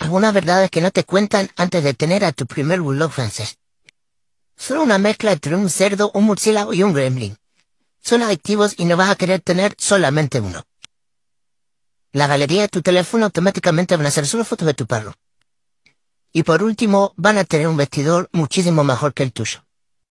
algunas verdades que no te cuentan antes de tener a tu primer bulldog francés. Solo una mezcla entre un cerdo, un murciélago y un gremlin. Son adictivos y no vas a querer tener solamente uno. La galería de tu teléfono automáticamente van a ser solo fotos de tu perro. Y por último, van a tener un vestidor muchísimo mejor que el tuyo.